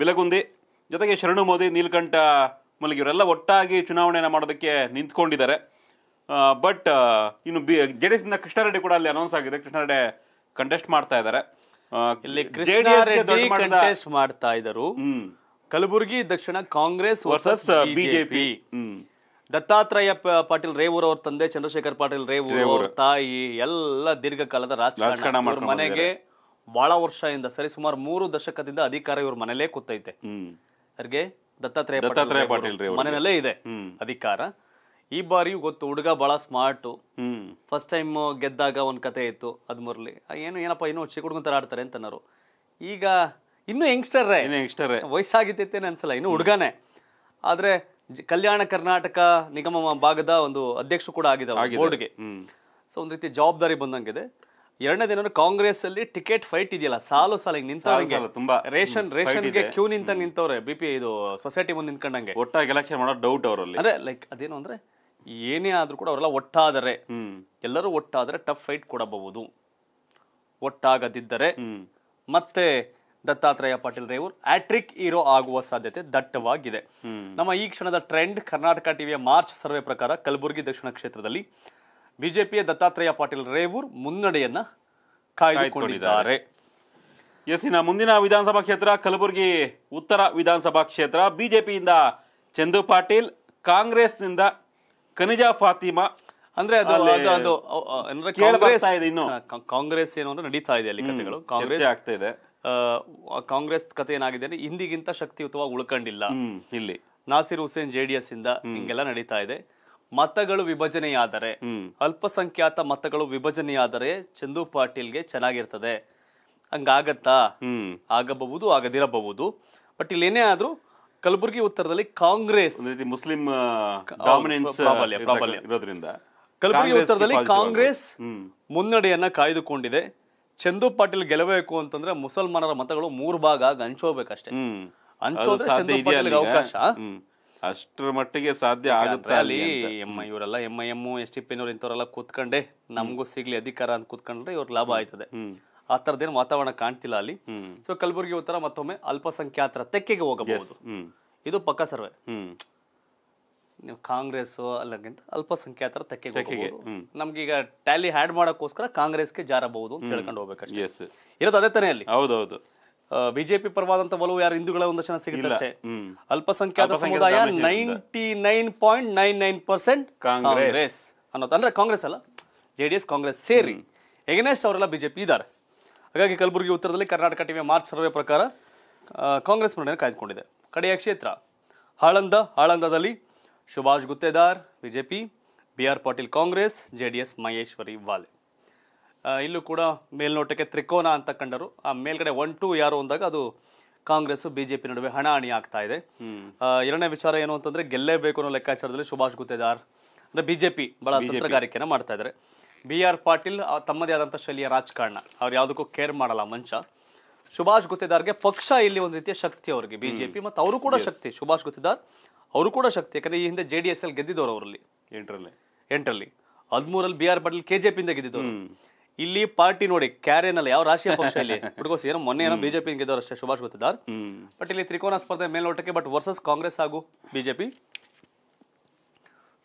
ಬಿಲಗುಂದಿ ಜೊತೆಗೆ ಶರಣು ಮೋದಿ ನೀಲಕಂಠ ಮುಲಗಿ ಇವರೆಲ್ಲ ಒಟ್ಟಾಗಿ ಚುನಾವಣೆಯನ್ನು ಮಾಡೋದಕ್ಕೆ ನಿಂತ್ಕೊಂಡಿದ್ದಾರೆ ಬಟ್ ಇನ್ನು ಬಿ ಜೆ ಡಿ ಎಸ್ ಇಂದ ಕೃಷ್ಣಾರೆಡ್ಡಿ ಕೂಡ ಅಲ್ಲಿ ಅನೌನ್ಸ್ ಆಗಿದೆ ಕೃಷ್ಣಾರೆಡ್ಡಿ ಕಂಟೆಸ್ಟ್ ಮಾಡ್ತಾ ಇದ್ದಾರೆ ಇಲ್ಲಿ ಕಂಟೆಸ್ಟ್ ಮಾಡ್ತಾ ಇದ್ದರು ಕಲಬುರಗಿ ದಕ್ಷಿಣ Congress versus BJP Dattatreya Patil Revoor ಅವ್ರ ತಂದೆ ಚಂದ್ರಶೇಖರ್ ಪಾಟೀಲ್ ರೇವೂರ್ ಅವ್ರ ತಾಯಿ ಎಲ್ಲ ದೀರ್ಘಕಾಲದ ರಾಜಕಾರಣ ಮನೆಗೆ ಬಹಳ ವರ್ಷದಿಂದ ಸರಿ ಸುಮಾರು ಮೂರು ದಶಕದಿಂದ ಅಧಿಕಾರ ಇವ್ರ ಮನೇಲೇ ಕೂತೈತೆ ಅವ್ರಿಗೆ ದತ್ತಾತ್ರೇಯ ದತ್ತಾತ್ರೇಯ ಪಾಟೀಲ್ ಮನೆಯಲ್ಲೇ ಇದೆ ಅಧಿಕಾರ ಈ ಬಾರಿ ಗೊತ್ತು ಹುಡುಗ ಬಹಳ ಸ್ಮಾರ್ಟು ಫಸ್ಟ್ ಟೈಮ್ ಗೆದ್ದಾಗ ಒಂದು ಕತೆ ಇತ್ತು ಅದ್ ಮುರಲಿ ಏನು ಏನಪ್ಪ ಇನ್ನೂ ಚಿಕ್ಕ ಹುಡುಗನ ಥರ ಆಡ್ತಾರೆ ಅಂತ ಅನ್ನೋರು ಈಗ ಇನ್ನೂ ಯಂಗ್ಸ್ಟರ್ ಯಂಗ್ಸ್ಟರ್ ವಯಸ್ಸಾಗಿತ್ತೇನೆ ಅನ್ಸಲ್ಲ ಇನ್ನು ಹುಡುಗನೇ ಆದ್ರೆ ಕಲ್ಯಾಣ ಕರ್ನಾಟಕ ನಿಗಮ ಭಾಗದ ಒಂದು ಅಧ್ಯಕ್ಷ ಕೂಡ ಆಗಿದ್ದಾರೆ ಬೋರ್ಡ್ಗೆ ಸೊ ಒಂದ್ ರೀತಿ ಜವಾಬ್ದಾರಿ ಬಂದಂಗಿದೆ ಎರಡನೇ ದಿನ ಕಾಂಗ್ರೆಸ್ ಅಲ್ಲಿ ಟಿಕೆಟ್ ಫೈಟ್ ಇದೆಯಲ್ಲ ಸಾಲು ಸಾಲಿಗೆ ನಿಂತವ್ರಿಗೆ ತುಂಬಾ ರೇಷನ್ ರೇಷನ್ಗೆ ಕ್ಯೂ ನಿಂತ ನಿಂತವ್ರೆ ಬಿ ಇದು ಸೊಸೈಟಿ ಮುಂದೆ ನಿಂತ್ಕೊಂಡಂಗೆ ಒಟ್ಟಾಗಿ ಎಲೆಕ್ಷನ್ ಮಾಡೋ ಡೌಟ್ ಅವರಲ್ಲಿ ಅದೇ ಲೈಕ್ ಅದೇನು ಅಂದ್ರೆ ಏನೇ ಆದರೂ ಕೂಡ ಅವರೆಲ್ಲ ಒಟ್ಟಾದರೆ ಎಲ್ಲರೂ ಒಟ್ಟಾದರೆ ಟಫ್ ಫೈಟ್ ಕೊಡಬಹುದು ಒಟ್ಟಾಗದಿದ್ದರೆ ಮತ್ತೆ ದತ್ತಾತ್ರೇಯ ಪಾಟೀಲ್ ರೇವೂರ್ ಆಟ್ರಿಕ್ ಹೀರೋ ಆಗುವ ಸಾಧ್ಯತೆ ದಟ್ಟವಾಗಿದೆ ನಮ್ಮ ಈ ಕ್ಷಣದ ಟ್ರೆಂಡ್ ಕರ್ನಾಟಕ ಟಿವಿಯ ಮಾರ್ಚ್ ಸರ್ವೆ ಪ್ರಕಾರ ಕಲಬುರಗಿ ದಕ್ಷಿಣ ಕ್ಷೇತ್ರದಲ್ಲಿ ಬಿಜೆಪಿಯ ದತ್ತಾತ್ರೇಯ ಪಾಟೀಲ್ ರೇವೂರ್ ಮುನ್ನಡೆಯನ್ನ ಕಾಯ್ದುಕೊಂಡಿದ್ದಾರೆ ಎಸ್ ಇನ್ನ ಮುಂದಿನ ವಿಧಾನಸಭಾ ಕ್ಷೇತ್ರ ಕಲಬುರಗಿ ಉತ್ತರ ವಿಧಾನಸಭಾ ಕ್ಷೇತ್ರ ಬಿಜೆಪಿಯಿಂದ ಚಂದು ಪಾಟೀಲ್ ಕಾಂಗ್ರೆಸ್ನಿಂದ ಕನಿಜಾ ಫಾತಿಮಾ ಅಂದ್ರೆ ಅದು ಅದು ಕಾಂಗ್ರೆಸ್ ಇನ್ನು ಕಾಂಗ್ರೆಸ್ ಏನು ಅಂದ್ರೆ ನಡೀತಾ ಇದೆ ಅಲ್ಲಿ ಕಥೆಗಳು ಕಾಂಗ್ರೆಸ್ ಆಗ್ತಾ ಇದೆ ಕಾಂಗ್ರೆಸ್ ಕಥೆ ಏನಾಗಿದೆ ಅಂದ್ರೆ ಹಿಂದಿಗಿಂತ ಶಕ್ತಿಯುತವಾಗಿ ಉಳ್ಕೊಂಡಿಲ್ಲ ಇಲ್ಲಿ ನಾಸಿರ್ ಹುಸೇನ್ ಜೆಡಿಎಸ್ ಇಂದ ಹಿಂಗೆಲ್ಲ ನಡೀತಾ ಇದೆ ಮತಗಳು ವಿಭಜನೆಯಾದರೆ ಅಲ್ಪಸಂಖ್ಯಾತ ಮತಗಳು ವಿಭಜನೆಯಾದರೆ ಚಂದು ಪಾಟೀಲ್ ಪಾಟೀಲ್ಗೆ ಚೆನ್ನಾಗಿರ್ತದೆ ಹಂಗಾಗತ್ತಾ ಆಗಬಹುದು ಆಗದಿರಬಹುದು ಬಟ್ ಇಲ್ಲಿ ಏನೇ ಆದ್ರೂ ಕಲಬುರಗಿ ಉತ್ತರದಲ್ಲಿ ಕಾಂಗ್ರೆಸ್ ಮುಸ್ಲಿಂ ಡಾಮಿನೆನ್ಸ್ ಇರೋದ್ರಿಂದ ಕಲಬುರಗಿ ಉತ್ತರದಲ್ಲಿ ಕಾಂಗ್ರೆಸ್ ಮುನ್ನಡೆಯನ್ನ ಕಾಯ್ದುಕೊಂಡಿದೆ ಚಂದು ಪಾಟೀಲ್ ಗೆಲ್ಲಬೇಕು ಅಂತಂದ್ರೆ ಮುಸಲ್ಮಾನರ ಮತಗಳು ಮೂರು ಭಾಗ ಹಂಚೋಬೇಕಷ್ಟೇ ಹಂಚೋದ್ರೆ ಅವಕಾಶ ಅಷ್ಟರ ಮಟ್ಟಿಗೆ ಸಾಧ್ಯ ಆಗುತ್ತೆ ಅಲ್ಲಿ ಎಮ್ ಇವರೆಲ್ಲ M I M S T ಪಿನವ್ರು ಇಂಥವ್ರೆಲ್ಲ ಕೂತ್ಕೊಂಡೆ ನಮಗೂ ಸಿಗ್ಲಿ ಅಧಿಕಾರ ಅಂತ ಕೂತ್ಕೊಂಡ್ರೆ ಇವ್ರ ಲಾಭ ಆಯ್ತದೆ ಆ ಥರದ್ದೇನು ವಾತಾವರಣ ಕಾಣ್ತಿಲ್ಲ ಅಲ್ಲಿ ಸೊ ಕಲಬುರಗಿ ಉತ್ತರ ಮತ್ತೊಮ್ಮೆ ಅಲ್ಪಸಂಖ್ಯಾತರ ತೆಕ್ಕೆಗೆ ಹೋಗಬಹುದು ಇದು ಪಕ್ಕ ಸರ್ವೆ ನೀವು ಕಾಂಗ್ರೆಸ್ ಅಲ್ಲಕ್ಕಿಂತ ಅಲ್ಪಸಂಖ್ಯಾತರ ತೆಕ್ಕೆಗೆ ನಮ್ಗೀಗ ಟ್ಯಾಲಿ ಹ್ಯಾಡ್ ಮಾಡೋಕ್ಕೋಸ್ಕರ ಕಾಂಗ್ರೆಸ್ಗೆ ಜಾರಬಹುದು ಅಂತ ಹೇಳ್ಕೊಂಡು ಹೋಗ್ಬೇಕಷ್ಟೇ ಇರೋದು ಅದೇ ತಾನೇ ಅಲ್ಲಿ ಹೌದೌದು ಬಿಜೆಪಿ ಪರವಾದಂತ ಒಲವು ಯಾರು ಹಿಂದೂಗಳ ಒಂದಷ್ಟು ಜನ ಸಿಗುತ್ತೆ ಅಲ್ಪಸಂಖ್ಯಾತ ಸಮುದಾಯ ninety nine point nine nine percent Congress ಅನ್ನೋದು ಅಂದ್ರೆ ಕಾಂಗ್ರೆಸ್ ಅಲ್ಲ ಜೆಡಿಎಸ್ ಕಾಂಗ್ರೆಸ್ ಸೇರಿ ಎಗನೆಸ್ಟ್ ಅವರೆಲ್ಲ ಬಿಜೆಪಿ ಇದ್ದಾರೆ ಹಾಗಾಗಿ ಕಲಬುರಗಿ ಉತ್ತರದಲ್ಲಿ ಕರ್ನಾಟಕ ಟಿವಿಯ ಮಾರ್ಚ್ ಸರ್ವೆ ಪ್ರಕಾರ ಕಾಂಗ್ರೆಸ್ ಮುನ್ನಡೆಯನ್ನು ಕಾಯ್ದುಕೊಂಡಿದೆ ಕಡೆಯ ಕ್ಷೇತ್ರ ಆಳಂದ ಆಳಂದದಲ್ಲಿ Subhash Guttedar BJP B R Patil Congress J D S Maheshwari Vale ಇಲ್ಲೂ ಕೂಡ ಮೇಲ್ನೋಟಕ್ಕೆ ತ್ರಿಕೋನ ಅಂತ ಕಂಡರು ಆ ಮೇಲ್ಗಡೆ ಒನ್ ಟು ಯಾರು ಅಂದಾಗ ಅದು ಕಾಂಗ್ರೆಸ್ ಬಿಜೆಪಿ ನಡುವೆ ಹಣಾಹಣಿ ಆಗ್ತಾ ಇದೆ ಎರಡನೇ ವಿಚಾರ ಏನು ಅಂತಂದ್ರೆ ಗೆಲ್ಲೇಬೇಕು ಅನ್ನೋ ಲೆಕ್ಕಾಚಾರದಲ್ಲಿ ಸುಭಾಷ್ ಗುತ್ತೇದಾರ್ ಅಂದ್ರೆ ಬಿಜೆಪಿ ಬಹಳ ತಂತ್ರಗಾರಿಕೆಯನ್ನು ಮಾಡ್ತಾ ಇದ್ದಾರೆ ಬಿ ಆರ್ ಪಾಟೀಲ್ ತಮ್ಮದೇ ಆದಂಥ ಶೈಲಿಯ ರಾಜಕಾರಣ ಅವ್ರು ಯಾವುದಕ್ಕೂ ಕೇರ್ ಮಾಡಲ್ಲ ಮಂಚ ಸುಭಾಷ್ ಗೆ ಪಕ್ಷ ಇಲ್ಲಿ ಒಂದು ರೀತಿಯ ಶಕ್ತಿ ಅವರಿಗೆ ಬಿಜೆಪಿ ಮತ್ತು ಅವರು ಕೂಡ ಶಕ್ತಿ ಸುಭಾಷ್ ಗುತ್ತಿದಾರ್ ಅವರು ಕೂಡ ಶಕ್ತಿ ಯಾಕಂದ್ರೆ ಈ ಹಿಂದೆ ಜೆ ಡಿ ಎಸ್ ಅಲ್ಲಿ ಗೆದ್ದಿದ್ದವರು ಅವರಲ್ಲಿ ಎಂಟರಲ್ಲಿ ಎಂಟರಲ್ಲಿ ಹದಿಮೂರಲ್ಲಿ ಬಿ ಆರ್ ಪಾಟೀಲ್ ಜೆ ಇಂದ ಗೆದ್ದಿದ್ದವರು ಇಲ್ಲಿ ಪಾರ್ಟಿ ನೋಡಿ ಕ್ಯಾರೇನಲ್ಲ ಯಾವ ರಾಷ್ಟ್ರೀಯ ಪಕ್ಷ ಇಲ್ಲಿ ಏನೋ ಮೊನ್ನೆ ಏನೋ ಬಿಜೆಪಿ ಗೆದ್ದವರು ಅಷ್ಟೇ ಸುಭಾಷ್ ಗುತ್ತಿದಾರ್ ಬಟ್ ಇಲ್ಲಿ ತ್ರಿಕೋನ ಸ್ಪರ್ಧೆ ಮೇಲ್ನೋಟಕ್ಕೆ ಬಟ್ ವರ್ಸಸ್ ಕಾಂಗ್ರೆಸ್ ಹಾಗೂ ಬಿಜೆಪಿ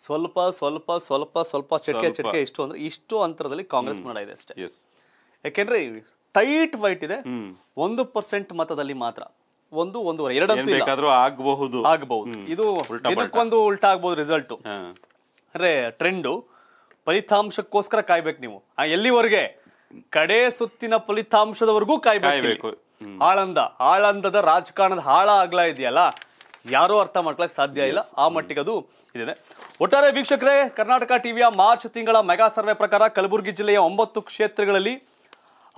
ಸ್ವಲ್ಪ ಸ್ವಲ್ಪ ಸ್ವಲ್ಪ ಸ್ವಲ್ಪ ಚಟ್ಕೆ ಚಟ್ಕೆ ಇಷ್ಟು ಅಂದ್ರೆ ಇಷ್ಟು ಅಂತರದಲ್ಲಿ ಕಾಂಗ್ರೆಸ್ ಮಾಡಿದೆ ಇದೆ ಅಷ್ಟೇ ಯಾಕೆಂದ್ರೆ ಟೈಟ್ ವೈಟ್ ಇದೆ ಒಂದು ಪರ್ಸೆಂಟ್ ಮತದಲ್ಲಿ ಮಾತ್ರ ಒಂದು ಒಂದೂವರೆ ಎರಡಂತೂ ಆಗಬಹುದು ಆಗಬಹುದು ಇದು ಇದಕ್ಕೊಂದು ಉಲ್ಟಾ ಆಗ್ಬಹುದು ರಿಸಲ್ಟ್ ಅಂದ್ರೆ ಟ್ರೆಂಡು ಫಲಿತಾಂಶಕ್ಕೋಸ್ಕರ ಕಾಯ್ಬೇಕು ನೀವು ಎಲ್ಲಿವರೆಗೆ ಕಡೆ ಸುತ್ತಿನ ಫಲಿತಾಂಶದವರೆಗೂ ಕಾಯ್ಬೇಕು ಆಳಂದ ಆಳಂದದ ರಾಜಕಾರಣದ ಹಾಳ ಆಗ್ಲಾ ಇದೆಯಲ್ಲ ಯಾರೂ ಅರ್ಥ ಮಾಡ್ಕೊಳಕ್ ಸಾಧ್ಯ ಇಲ್ಲ ಆ ಮಟ್ಟಿಗೆ ಅದು ಇದೆ ಒಟ್ಟಾರೆ ವೀಕ್ಷಕರೇ ಕರ್ನಾಟಕ ಟಿವಿಯ ಮಾರ್ಚ್ ತಿಂಗಳ ಮೆಗಾ ಸರ್ವೆ ಪ್ರಕಾರ ಕಲಬುರಗಿ ಜಿಲ್ಲೆಯ ಒಂಬತ್ತು ಕ್ಷೇತ್ರಗಳಲ್ಲಿ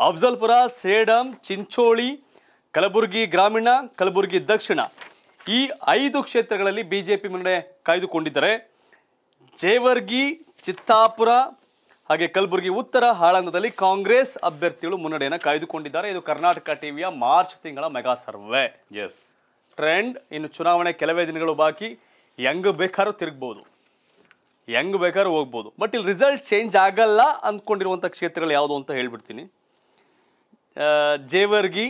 ಅಫ್ಜಲ್ಪುರ ಸೇಡಂ ಚಿಂಚೋಳಿ ಕಲಬುರಗಿ ಗ್ರಾಮೀಣ ಕಲಬುರಗಿ ದಕ್ಷಿಣ ಈ ಐದು ಕ್ಷೇತ್ರಗಳಲ್ಲಿ ಬಿಜೆಪಿ ಮುನ್ನಡೆ ಕಾಯ್ದುಕೊಂಡಿದ್ದಾರೆ ಜೇವರ್ಗಿ ಚಿತ್ತಾಪುರ ಹಾಗೆ ಕಲಬುರಗಿ ಉತ್ತರ ಹಾಳಂದದಲ್ಲಿ ಕಾಂಗ್ರೆಸ್ ಅಭ್ಯರ್ಥಿಗಳು ಮುನ್ನಡೆಯನ್ನು ಕಾಯ್ದುಕೊಂಡಿದ್ದಾರೆ ಇದು ಕರ್ನಾಟಕ ಟಿವಿಯ ಮಾರ್ಚ್ ತಿಂಗಳ ಮೆಗಾ ಸರ್ವೆ ಎಸ್ ಟ್ರೆಂಡ್ ಇನ್ನು ಚುನಾವಣೆ ಕೆಲವೇ ದಿನಗಳು ಬಾಕಿ ಹೆಂಗ್ ಬೇಕಾದ್ರೂ ತಿರುಗ್ಬೋದು ಹೆಂಗ್ ಬೇಕಾದ್ರೂ ಹೋಗ್ಬೋದು ಬಟ್ ಇಲ್ಲಿ ರಿಸಲ್ಟ್ ಚೇಂಜ್ ಆಗಲ್ಲ ಅಂದ್ಕೊಂಡಿರುವಂಥ ಕ್ಷೇತ್ರಗಳು ಯಾವುದು ಅಂತ ಹೇಳ್ಬಿಡ್ತೀನಿ ಜೇವರ್ಗಿ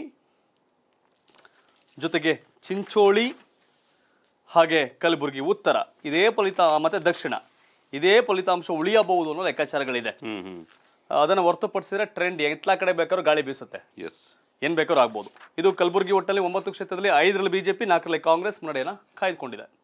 ಜೊತೆಗೆ ಚಿಂಚೋಳಿ ಹಾಗೆ ಕಲಬುರಗಿ ಉತ್ತರ ಇದೇ ಫಲಿತಾಂಶ ಮತ್ತೆ ದಕ್ಷಿಣ ಇದೇ ಫಲಿತಾಂಶ ಉಳಿಯಬಹುದು ಅನ್ನೋ ಲೆಕ್ಕಾಚಾರಗಳಿದೆ ಅದನ್ನು ಹೊರತುಪಡಿಸಿದ್ರೆ ಟ್ರೆಂಡ್ ಎತ್ತಲ ಕಡೆ ಬೇಕಾದ್ರೂ ಗಾಳಿ ಬೀಸುತ್ತೆ ಏನ್ ಬೇಕಾದ್ರೂ ಆಗ್ಬೋದು ಇದು ಕಲಬುರಗಿ ಒಟ್ಟಲ್ಲಿ ಒಂಬತ್ತು ಕ್ಷೇತ್ರದಲ್ಲಿ ಐದರಲ್ಲಿ ಬಿಜೆಪಿ ನಾಲ್ಕರಲ್ಲಿ ಕಾಂಗ್ರೆಸ್ ಮುನ್ನಡೆಯನ್ನ ಕಾಯ್ದುಕೊಂಡಿದೆ